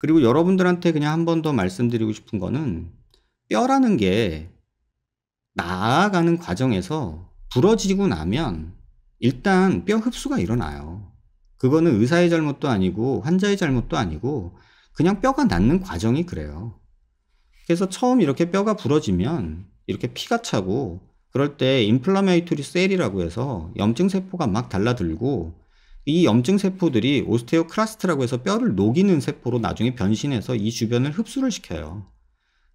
그리고 여러분들한테 그냥 한 번 더 말씀드리고 싶은 거는 뼈라는 게 나아가는 과정에서 부러지고 나면 일단 뼈 흡수가 일어나요. 그거는 의사의 잘못도 아니고 환자의 잘못도 아니고 그냥 뼈가 낫는 과정이 그래요. 그래서 처음 이렇게 뼈가 부러지면 이렇게 피가 차고 그럴 때 인플라메이토리 셀이라고 해서 염증 세포가 막 달라들고 이 염증 세포들이 오스테오크라스트라고 해서 뼈를 녹이는 세포로 나중에 변신해서 이 주변을 흡수를 시켜요.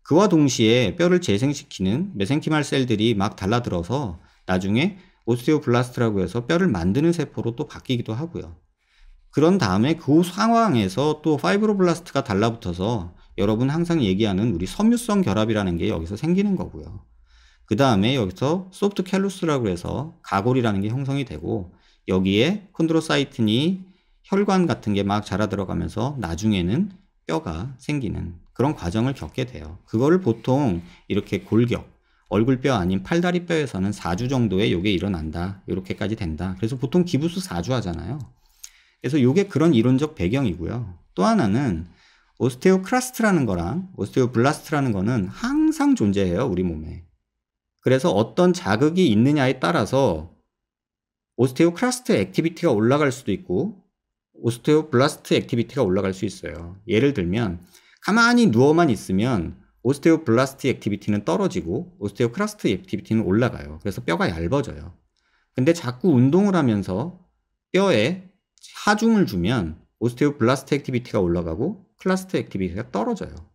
그와 동시에 뼈를 재생시키는 메생키말 셀들이 막 달라들어서 나중에 오스테오블라스트라고 해서 뼈를 만드는 세포로 또 바뀌기도 하고요. 그런 다음에 그 상황에서 또 파이브로블라스트가 달라붙어서 여러분 항상 얘기하는 우리 섬유성 결합이라는 게 여기서 생기는 거고요. 그 다음에 여기서 소프트 켈루스라고 해서 가골이라는 게 형성이 되고 여기에 콘드로사이틴이 혈관 같은 게 막 자라 들어가면서 나중에는 뼈가 생기는 그런 과정을 겪게 돼요. 그거를 보통 이렇게 골격, 얼굴뼈 아닌 팔다리뼈에서는 4주 정도에 요게 일어난다. 이렇게까지 된다. 그래서 보통 기부수 4주 하잖아요. 그래서 요게 그런 이론적 배경이고요. 또 하나는 오스테오크라스트라는 거랑 오스테오블라스트라는 거는 항상 존재해요. 우리 몸에. 그래서 어떤 자극이 있느냐에 따라서 오스테오크라스트 액티비티가 올라갈 수도 있고 오스테오블라스트 액티비티가 올라갈 수 있어요. 예를 들면 가만히 누워만 있으면 오스테오블라스트 액티비티는 떨어지고 오스테오크라스트 액티비티는 올라가요. 그래서 뼈가 얇아져요. 근데 자꾸 운동을 하면서 뼈에 하중을 주면 오스테오블라스트 액티비티가 올라가고 클라스트 액티비티가 떨어져요.